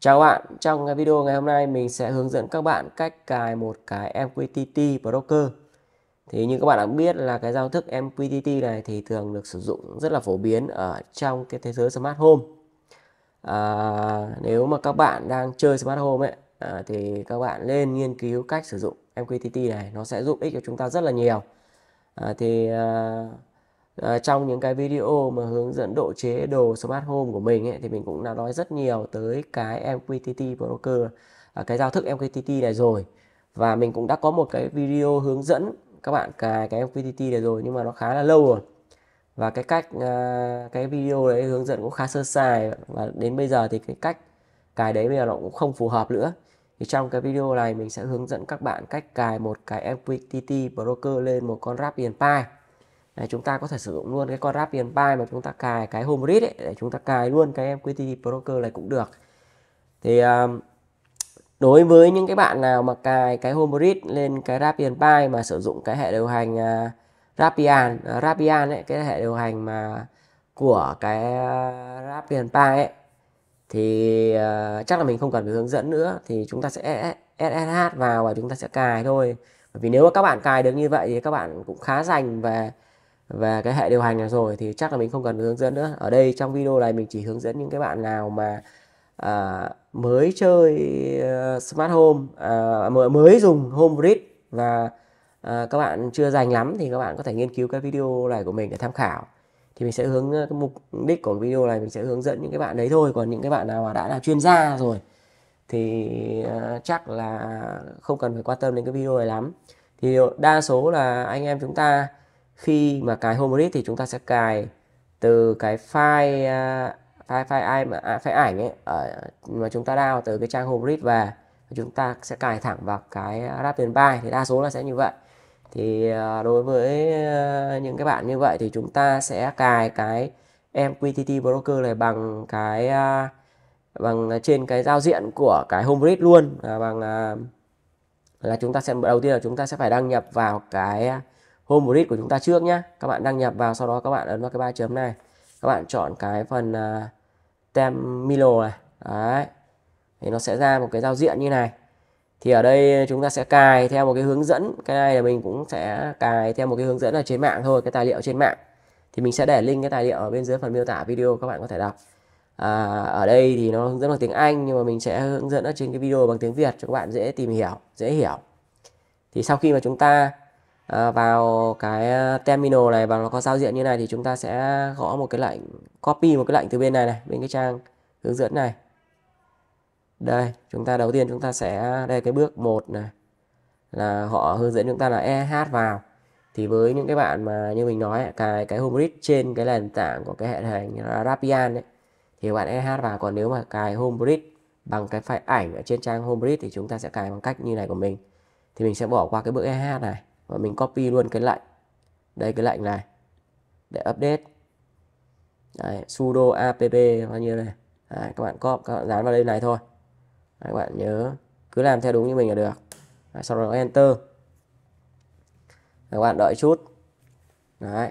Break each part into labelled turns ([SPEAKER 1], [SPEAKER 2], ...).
[SPEAKER 1] Chào bạn, trong cái video ngày hôm nay mình sẽ hướng dẫn các bạn cách cài một cái MQTT Broker. Thì như các bạn đã biết là cái giao thức MQTT này thì thường được sử dụng rất là phổ biến ở trong cái thế giới smart home. À, nếu mà các bạn đang chơi smart home ấy à, thì các bạn nên nghiên cứu cách sử dụng MQTT này, nó sẽ giúp ích cho chúng ta rất là nhiều. À, thì à, À, trong những cái video mà hướng dẫn độ chế đồ smart home của mình ấy, thì mình cũng đã nói rất nhiều tới cái MQTT broker à, cái giao thức MQTT này rồi và mình cũng đã có một cái video hướng dẫn các bạn cài cái MQTT này rồi nhưng mà nó khá là lâu rồi và cái cách à, cái video đấy hướng dẫn cũng khá sơ sài và đến bây giờ thì cái cách cài đấy bây giờ nó cũng không phù hợp nữa thì trong cái video này mình sẽ hướng dẫn các bạn cách cài một cái MQTT broker lên một con Raspberry Pi Đấy, chúng ta có thể sử dụng luôn cái con Raspbian Pi mà chúng ta cài cái home read ấy, để chúng ta cài luôn cái MQTT broker này cũng được thì um, đối với những cái bạn nào mà cài cái home read lên cái Raspbian Pi mà sử dụng cái hệ điều hành uh, à, Raspbian uh, à, Raspbian ấy, cái hệ điều hành mà của cái uh, à, Raspbian Pi ấy thì chắc là mình không cần phải hướng dẫn nữa thì chúng ta sẽ SSH vào và chúng ta sẽ cài thôi bởi vì nếu mà các bạn cài được như vậy thì các bạn cũng khá dành về về cái hệ điều hành này rồi thì chắc là mình không cần hướng dẫn nữa ở đây trong video này mình chỉ hướng dẫn những cái bạn nào mà à, mới chơi uh, smart home à, mới dùng home grid và à, các bạn chưa dành lắm thì các bạn có thể nghiên cứu cái video này của mình để tham khảo thì mình sẽ hướng ờ, cái mục đích của video này mình sẽ hướng dẫn những cái bạn đấy thôi còn những cái bạn nào mà đã là chuyên gia rồi thì uh, chắc là không cần phải quan tâm đến cái video này lắm thì đa số là anh em chúng ta khi mà cài home thì chúng ta sẽ cài từ cái file à, file file ai mà à, file ảnh ấy ở mà chúng ta download từ cái trang home read về chúng ta sẽ cài thẳng vào cái Raspberry Pi thì đa số là sẽ như vậy thì à, đối với à, những cái bạn như vậy thì chúng ta sẽ cài cái MQTT broker này bằng cái bằng trên cái giao diện của cái homebridge luôn à, bằng là chúng ta sẽ đầu tiên là chúng ta sẽ phải đăng nhập vào cái home bridge của chúng ta trước nhé các bạn đăng nhập vào sau đó các bạn ấn vào cái ba chấm này các bạn chọn cái phần uh, tem milo này đấy thì nó sẽ ra một cái giao diện như này thì ở đây chúng ta sẽ cài theo một cái hướng dẫn cái này là mình cũng sẽ cài theo một cái hướng dẫn ở trên mạng thôi cái tài liệu trên mạng thì mình sẽ để link cái tài liệu ở bên dưới phần miêu tả video các bạn có thể đọc à, ở đây thì nó hướng dẫn bằng tiếng Anh nhưng mà mình sẽ hướng dẫn ở trên cái video bằng tiếng Việt cho các bạn dễ tìm hiểu dễ hiểu thì sau khi mà chúng ta Ờ, vào cái ờ, terminal này và nó có giao diện như này thì chúng ta sẽ gõ một cái lệnh copy một cái lệnh từ bên này này bên cái trang hướng dẫn này đây chúng ta đầu tiên chúng ta sẽ đây cái bước 1 này là họ hướng dẫn chúng ta là EH vào thì với những cái bạn mà như mình nói cái cái home trên cái nền tảng của cái hệ hành Rapian đấy thì bạn EH vào còn nếu mà cài home bằng cái file ảnh ở trên trang home thì chúng ta sẽ cài bằng cách như này của mình thì mình sẽ bỏ qua cái bước EH này và mình copy luôn cái lệnh đây cái lệnh này để update đấy, sudo app bao nhiêu này đấy, các bạn copy các bạn dán vào đây này thôi đấy, các bạn nhớ cứ làm theo đúng như mình là được đấy, sau đó enter các bạn đợi chút đấy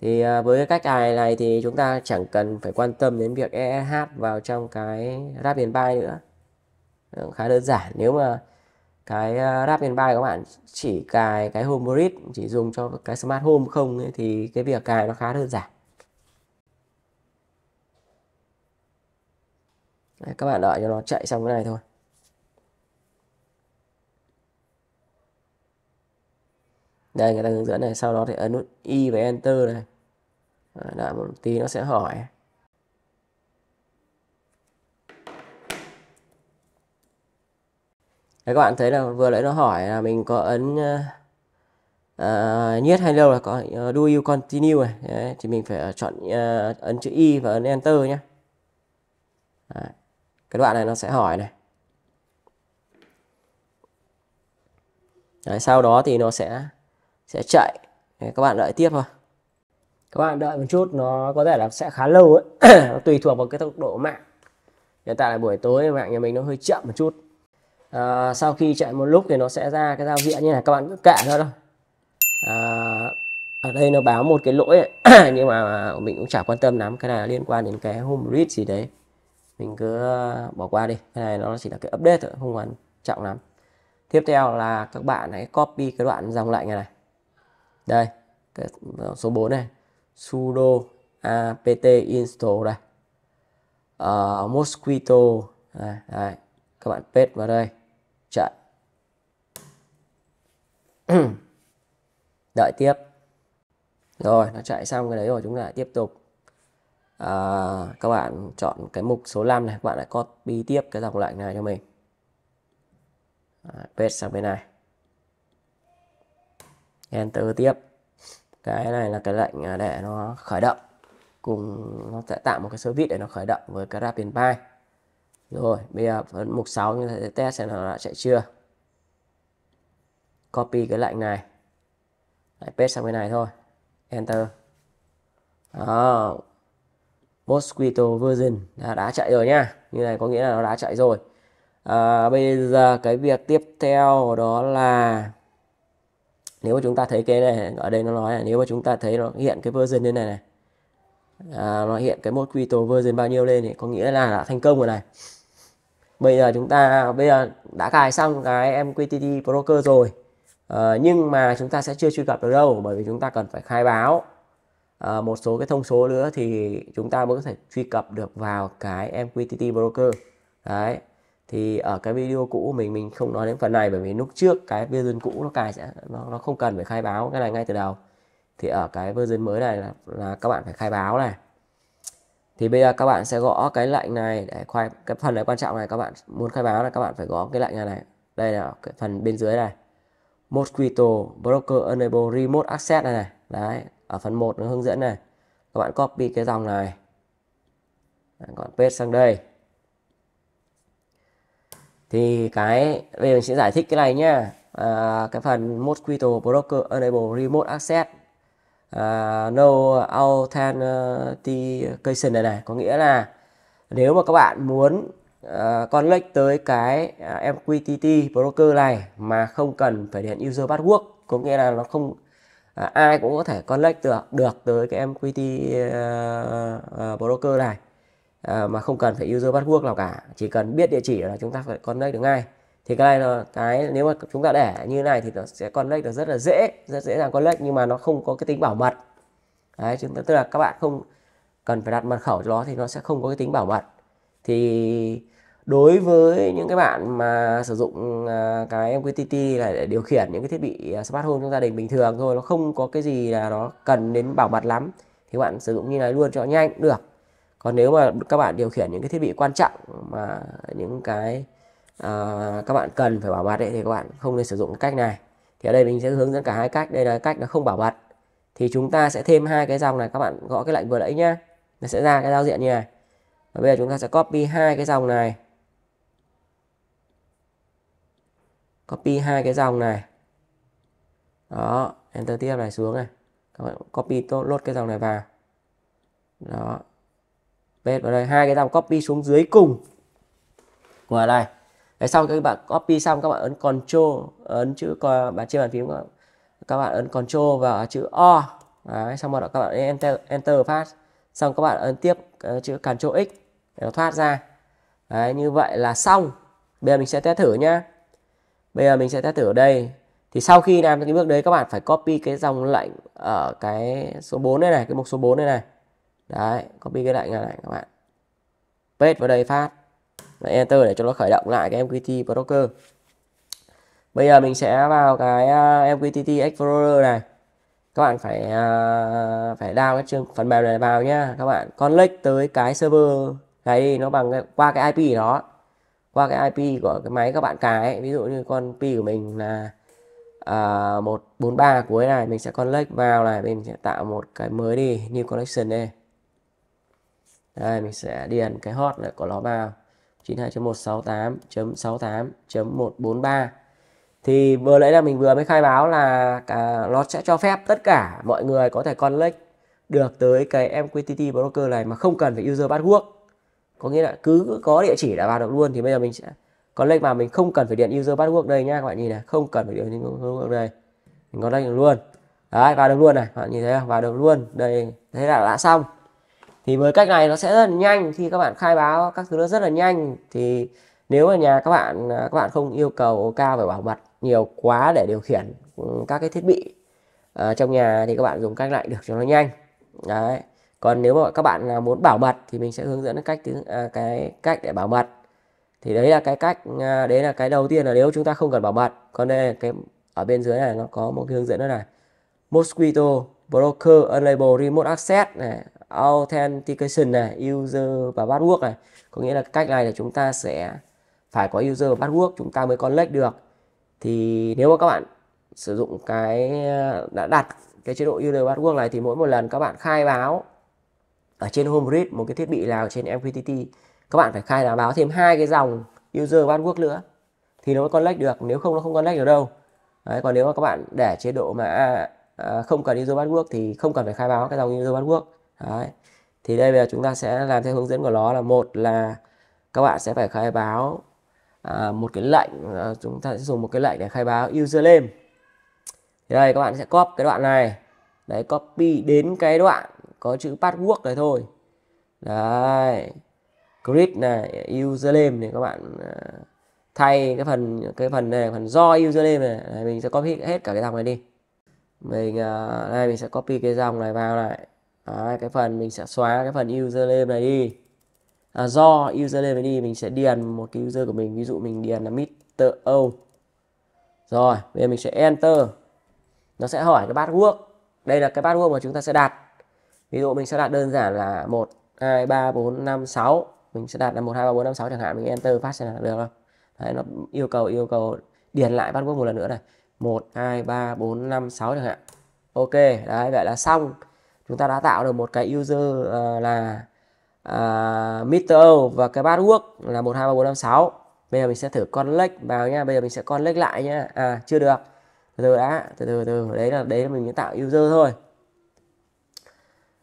[SPEAKER 1] thì à, với cái cách cài này thì chúng ta chẳng cần phải quan tâm đến việc ESH e vào trong cái Raspberry Pi nữa khá đơn giản nếu mà cái ờ, rap bài các bạn chỉ cài cái home grid chỉ dùng cho cái smart home không ấy, thì cái việc cài nó khá đơn giản Đấy, các bạn đợi cho nó chạy xong cái này thôi đây người ta hướng dẫn này sau đó thì ấn nút y và enter này đợi một tí nó sẽ hỏi Đấy các bạn thấy là vừa nãy nó hỏi là mình có ấn uh, ờ, ờ, yes hay no là có uh, do you continue này Đấy, thì mình phải chọn uh, ấn chữ y và ấn enter nhé cái đoạn này nó sẽ hỏi này Đấy, sau đó thì nó sẽ sẽ chạy Đấy, các bạn đợi tiếp thôi các bạn đợi một chút nó có thể là sẽ khá lâu ấy nó tùy thuộc vào cái tốc độ mạng hiện tại là buổi tối mạng nhà mình nó hơi chậm một chút à, sau khi chạy một lúc thì nó sẽ ra cái giao diện như này các bạn cứ kệ thôi đâu à, ở đây nó báo một cái lỗi ấy. nhưng mà mình cũng chả quan tâm lắm cái này là liên quan đến cái home read gì đấy mình cứ ờ, bỏ qua đi cái này nó chỉ là cái update thôi không quan trọng lắm tiếp theo là các bạn hãy copy cái đoạn dòng lệnh này, này. đây cái số 4 này sudo apt install đây uh, mosquito đây, đây. các bạn paste vào đây chạy đợi tiếp rồi nó chạy xong cái đấy rồi chúng ta lại tiếp tục à, các bạn chọn cái mục số 5 này các bạn lại copy tiếp cái dòng lệnh này cho mình à, paste sang bên này enter tiếp cái này là cái lệnh à, để nó khởi động cùng nó sẽ tạo một cái service để nó khởi động với cái Raspberry Pi rồi, bây giờ phần mục 6 chúng ta sẽ test xem nó đã chạy chưa. Copy cái lệnh này. Lại paste sang cái này thôi. Enter. Đó. Mosquito version đã, đã chạy rồi nha. Như này có nghĩa là nó đã chạy rồi. À, bây giờ cái việc tiếp theo đó là nếu mà chúng ta thấy cái này ở đây nó nói là nếu mà chúng ta thấy nó hiện cái version như này này à, nó hiện cái mosquito version bao nhiêu lên thì có nghĩa là đã thành công rồi này bây giờ chúng ta bây giờ đã cài xong cái MQTT broker rồi à, nhưng mà chúng ta sẽ chưa truy cập được đâu bởi vì chúng ta cần phải khai báo à, một số cái thông số nữa thì chúng ta mới có thể truy cập được vào cái MQTT broker đấy thì ở cái video cũ mình mình không nói đến phần này bởi vì lúc trước cái version cũ nó cài sẽ nó, nó không cần phải khai báo cái này ngay từ đầu thì ở cái version mới này là, là các bạn phải khai báo này thì bây giờ các bạn sẽ gõ cái lệnh này để khoai cái phần này quan trọng này các bạn muốn khai báo là các bạn phải gõ cái lệnh này này đây là cái phần bên dưới này Mosquito Broker Enable Remote Access này này đấy ở phần 1 nó hướng dẫn này các bạn copy cái dòng này đấy, các bạn paste sang đây thì cái bây giờ mình sẽ giải thích cái này nhá à, cái phần Mosquito Broker Enable Remote Access uh, no authentication này này có nghĩa là nếu mà các bạn muốn uh, connect tới cái uh, à, MQTT broker này mà không cần phải điền user password có nghĩa là nó không uh, ai cũng có thể connect được được tới cái MQTT uh, uh, broker này uh, mà không cần phải user password nào cả chỉ cần biết địa chỉ là chúng ta phải connect được ngay thì cái này là cái nếu mà chúng ta để như này thì nó sẽ connect được rất là dễ rất dễ dàng connect nhưng mà nó không có cái tính bảo mật đấy chúng ta tức là các bạn không cần phải đặt mật khẩu cho nó thì nó sẽ không có cái tính bảo mật thì đối với những cái bạn mà sử dụng à, cái MQTT là để điều khiển những cái thiết bị à, smart home trong gia đình bình thường thôi nó không có cái gì là nó cần đến bảo mật lắm thì bạn sử dụng như này luôn cho nhanh cũng được còn nếu mà các bạn điều khiển những cái thiết bị quan trọng mà những cái à, các bạn cần phải bảo mật ấy, thì các bạn không nên sử dụng cách này thì ở đây mình sẽ hướng dẫn cả hai cách đây là cách nó không bảo mật thì chúng ta sẽ thêm hai cái dòng này các bạn gõ cái lệnh vừa nãy nhá nó sẽ ra cái giao diện như này và bây giờ chúng ta sẽ copy hai cái dòng này copy hai cái dòng này đó enter tiếp này xuống này các bạn copy tốt lốt cái dòng này vào đó paste vào đây hai cái dòng copy xuống dưới cùng của đây Đấy, sau các bạn copy xong các bạn ấn Ctrl ấn chữ bàn trên bàn phím các bạn, ấn Ctrl và chữ O Đấy, xong rồi đó các bạn enter enter phát xong các bạn ấn tiếp ờ, chữ Ctrl X để nó thoát ra Đấy, như vậy là xong bây giờ mình sẽ test thử nhá bây giờ mình sẽ test thử ở đây thì sau khi làm cái bước đấy các bạn phải copy cái dòng lệnh ở cái số 4 đây này cái mục số 4 đây này đấy copy cái lệnh này, này các bạn paste vào đây phát Đấy, enter để cho nó khởi động lại cái MQTT broker bây giờ mình sẽ vào cái à, MQTT Explorer này các bạn phải uh, phải đào cái chương phần mềm này vào nhá các bạn Con connect tới cái server này đi nó bằng qua cái IP đó qua cái IP của cái máy các bạn cài ấy. ví dụ như con pi của mình là uh, à, 143 cuối này mình sẽ con connect vào này mình sẽ tạo một cái mới đi new connection đây đây mình sẽ điền cái hot này của nó vào 92.168.68.143 thì vừa lấy là mình vừa mới khai báo là cả, nó sẽ cho phép tất cả mọi người có thể connect được tới cái MQTT broker này mà không cần phải user password có nghĩa là cứ có địa chỉ đã vào được luôn thì bây giờ mình sẽ connect vào mình không cần phải điện user password đây nha các bạn nhìn này không cần phải điện user password đây mình connect được luôn đấy vào được luôn này các bạn nhìn thấy không vào được luôn đây thế là đã xong thì với cách này nó sẽ rất là nhanh khi các bạn khai báo các thứ nó rất là nhanh thì nếu ở nhà các bạn à, các bạn không yêu cầu cao về bảo mật nhiều quá để điều khiển ừ, các cái thiết bị à, trong nhà thì các bạn dùng cách lại được cho nó nhanh đấy còn nếu mà các bạn muốn bảo mật thì mình sẽ hướng dẫn cách à, cái cách để bảo mật thì đấy là cái cách à, đấy là cái đầu tiên là nếu chúng ta không cần bảo mật còn đây cái ở bên dưới này nó có một cái hướng dẫn nữa này Mosquito Broker Unable Remote Access này authentication này user và password này có nghĩa là cách này là chúng ta sẽ phải có user và password chúng ta mới collect được thì nếu mà các bạn sử dụng cái đã đặt cái chế độ user password này thì mỗi một lần các bạn khai báo ở trên Homebridge một cái thiết bị nào trên MQTT các bạn phải khai là báo thêm hai cái dòng user password nữa thì nó mới collect được nếu không nó không collect được đâu Đấy, còn nếu mà các bạn để chế độ mà à, à không cần user password thì không cần phải khai báo cái dòng user password Đấy. Thì đây bây giờ chúng ta sẽ làm theo hướng dẫn của nó là một là các bạn sẽ phải khai báo à, một cái lệnh à, chúng ta sẽ dùng một cái lệnh để khai báo username. Thì đây các bạn sẽ copy cái đoạn này. Đấy copy đến cái đoạn có chữ password này thôi. Đấy. Grid này, username thì các bạn à, thay cái phần cái phần này phần do username này, này mình sẽ copy hết cả cái dòng này đi mình à, đây mình sẽ copy cái dòng này vào này Đấy, cái phần mình sẽ xóa cái phần username này đi à, do username này đi mình sẽ điền một cái user của mình ví dụ mình điền là Mr. O rồi bây giờ mình sẽ enter nó sẽ hỏi cái password đây là cái password mà chúng ta sẽ đặt ví dụ mình sẽ đặt đơn giản là một hai ba bốn năm sáu mình sẽ đặt là một hai ba bốn năm sáu chẳng hạn mình enter phát sẽ là được không Đấy, nó yêu cầu yêu cầu điền lại password một lần nữa này một hai ba bốn năm sáu chẳng hạn ok đấy vậy là xong chúng ta đã tạo được một cái user uh, là uh, ờ, Mr. và cái password là 123456 bây giờ mình sẽ thử connect vào nha bây giờ mình sẽ connect lại nha à chưa được từ từ đã từ từ từ đấy là đấy là mình tạo user thôi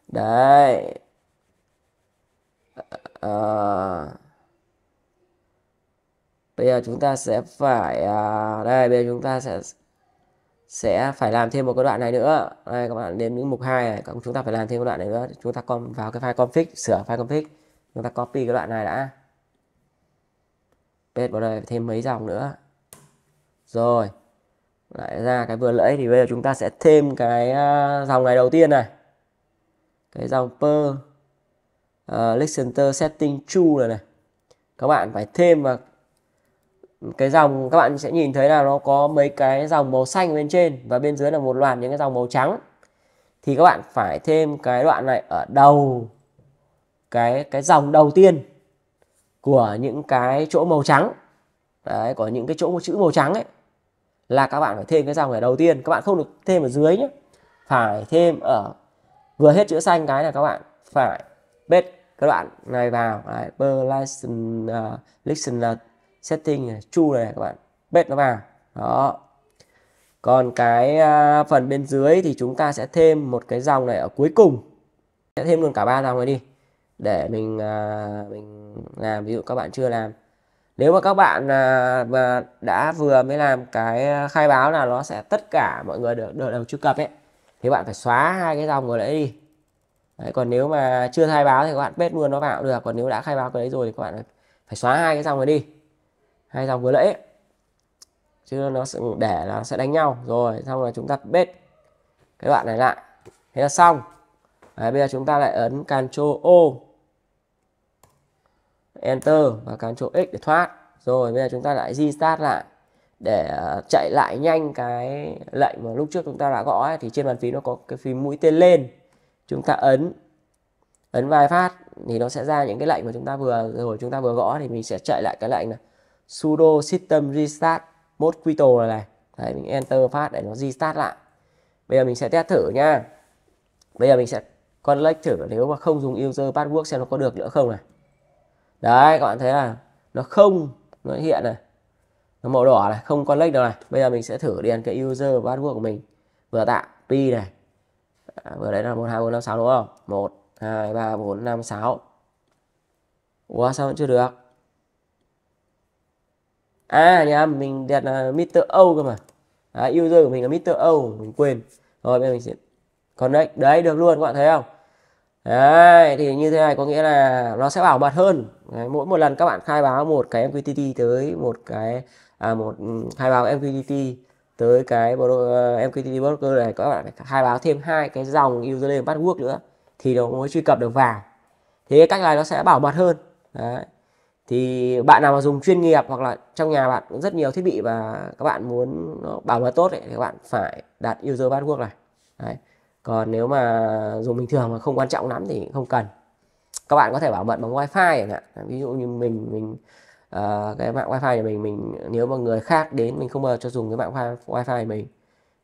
[SPEAKER 1] đấy à, bây giờ chúng ta sẽ phải à, đây bây giờ chúng ta sẽ sẽ phải làm thêm một cái đoạn này nữa đây các bạn đến những mục 2 này chúng ta phải làm thêm một đoạn này nữa chúng ta con vào cái file config sửa file config chúng ta copy cái đoạn này đã paste vào đây thêm mấy dòng nữa rồi lại ra cái vừa lẫy thì bây giờ chúng ta sẽ thêm cái ờ, dòng này đầu tiên này cái dòng per uh, ờ, listener setting true này này các bạn phải thêm vào cái dòng các bạn sẽ nhìn thấy là nó có mấy cái dòng màu xanh bên trên và bên dưới là một loạt những cái dòng màu trắng thì các bạn phải thêm cái đoạn này ở đầu cái cái dòng đầu tiên của những cái chỗ màu trắng đấy có những cái chỗ chữ màu trắng ấy là các bạn phải thêm cái dòng ở đầu tiên các bạn không được thêm ở dưới nhé phải thêm ở vừa hết chữ xanh cái là các bạn phải bết cái đoạn này vào đấy, per license uh, listener setting này, true này các bạn bết nó vào đó còn cái à, phần bên dưới thì chúng ta sẽ thêm một cái dòng này ở cuối cùng sẽ thêm luôn cả ba dòng này đi để mình à, mình làm ví dụ các bạn chưa làm nếu mà các bạn à, đã vừa mới làm cái khai báo là nó sẽ tất cả mọi người được đều đầu truy cập ấy thì bạn phải xóa hai cái dòng rồi đấy đi đấy, còn nếu mà chưa khai báo thì các bạn bết luôn nó vào được còn nếu đã khai báo cái đấy rồi thì các bạn phải xóa hai cái dòng rồi đi hai dòng vừa lễ chứ nó sẽ để là sẽ đánh nhau rồi xong rồi chúng ta bết cái đoạn này lại thế là xong Đấy, bây giờ chúng ta lại ấn Ctrl O Enter và Ctrl X để thoát rồi bây giờ chúng ta lại restart lại để ờ, chạy lại nhanh cái lệnh mà lúc trước chúng ta đã gõ ấy, thì trên bàn phím nó có cái phím mũi tên lên chúng ta ấn ấn vài phát thì nó sẽ ra những cái lệnh mà chúng ta vừa rồi chúng ta vừa gõ thì mình sẽ chạy lại cái lệnh này sudo system restart mode quito này này đấy mình enter phát để nó restart lại bây giờ mình sẽ test thử nha bây giờ mình sẽ collect thử nếu mà không dùng user password xem nó có được nữa không này đấy các bạn thấy là nó không nó hiện này nó màu đỏ này không collect đâu này bây giờ mình sẽ thử điền cái user password của mình vừa tạo pi này à, vừa đấy là một hai bốn năm sáu đúng không một hai ba bốn năm sáu ủa sao vẫn chưa được a à, nhá mình đặt là Mr. O cơ mà đấy, à, user của mình là Mr. O mình quên rồi bây giờ mình sẽ connect đấy được luôn các bạn thấy không đấy thì như thế này có nghĩa là nó sẽ bảo mật hơn đấy, mỗi một lần các bạn khai báo một cái MQTT tới một cái à, một ừ, khai báo MQTT tới cái uh, ờ, MQTT broker này các bạn phải khai báo thêm hai cái dòng username password nữa thì nó mới truy cập được vào thế cách này nó sẽ bảo mật hơn đấy thì bạn nào mà dùng chuyên nghiệp hoặc là trong nhà bạn cũng rất nhiều thiết bị và các bạn muốn nó bảo mật tốt ấy, thì các bạn phải đặt user password này Đấy. còn nếu mà dùng bình thường mà không quan trọng lắm thì không cần các bạn có thể bảo mật bằng wifi chẳng hạn ví dụ như mình mình uh, cái mạng wifi của mình mình nếu mà người khác đến mình không bao cho dùng cái mạng wifi của mình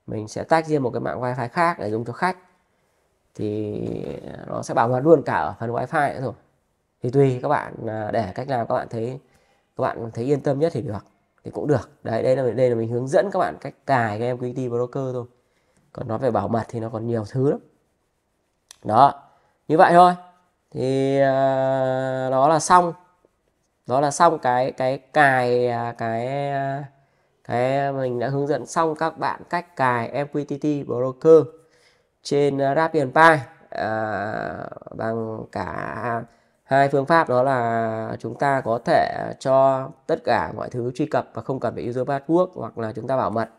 [SPEAKER 1] mình sẽ tách riêng một cái mạng wifi khác để dùng cho khách thì nó sẽ bảo mật luôn cả ở phần wifi nữa rồi thì tùy các bạn à, để cách nào các bạn thấy các bạn thấy yên tâm nhất thì được thì cũng được đấy đây là đây là mình hướng dẫn các bạn cách cài game QT Broker thôi còn nói về bảo mật thì nó còn nhiều thứ lắm đó như vậy thôi thì uh, đó là xong đó là xong cái cái cài à, cái cái mình đã hướng dẫn xong các bạn cách cài MQTT Broker trên Raspberry Pi à, bằng cả hai phương pháp đó là chúng ta có thể cho tất cả mọi thứ truy cập và không cần phải user password hoặc là chúng ta bảo mật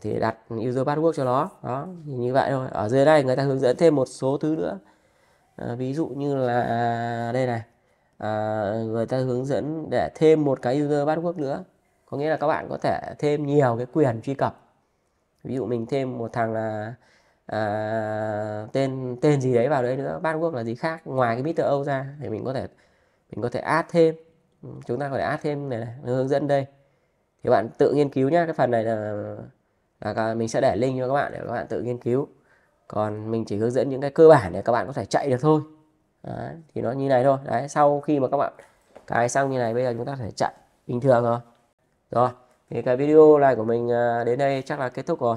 [SPEAKER 1] thì đặt user password cho nó đó như vậy thôi ở dưới đây người ta hướng dẫn thêm một số thứ nữa à, ví dụ như là đây này à, người ta hướng dẫn để thêm một cái user password nữa có nghĩa là các bạn có thể thêm nhiều cái quyền truy cập ví dụ mình thêm một thằng là à, tên tên gì đấy vào đấy nữa password là gì khác ngoài cái Mr. Âu ra thì mình có thể mình có thể add thêm ừ, chúng ta có thể add thêm này, này hướng dẫn đây thì bạn tự nghiên cứu nhá cái phần này là là mình sẽ để link cho các bạn để các bạn tự nghiên cứu còn mình chỉ hướng dẫn những cái cơ bản để các bạn có thể chạy được thôi đấy, thì nó như này thôi đấy sau khi mà các bạn cài xong như này bây giờ chúng ta phải chạy bình thường rồi rồi thì cái video này của mình ờ, đến đây chắc là kết thúc rồi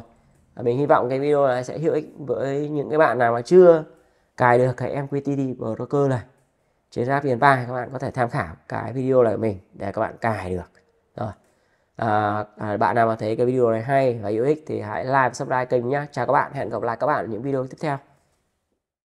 [SPEAKER 1] mình hy vọng cái video này sẽ hữu ích với những cái bạn nào mà chưa cài được cái MQTT Broker này trên tiền Pi các bạn có thể tham khảo cái video này của mình để các bạn cài được rồi à, à, bạn nào mà thấy cái video này hay và hữu ích thì hãy like và subscribe kênh nhé chào các bạn hẹn gặp lại các bạn ở những video tiếp theo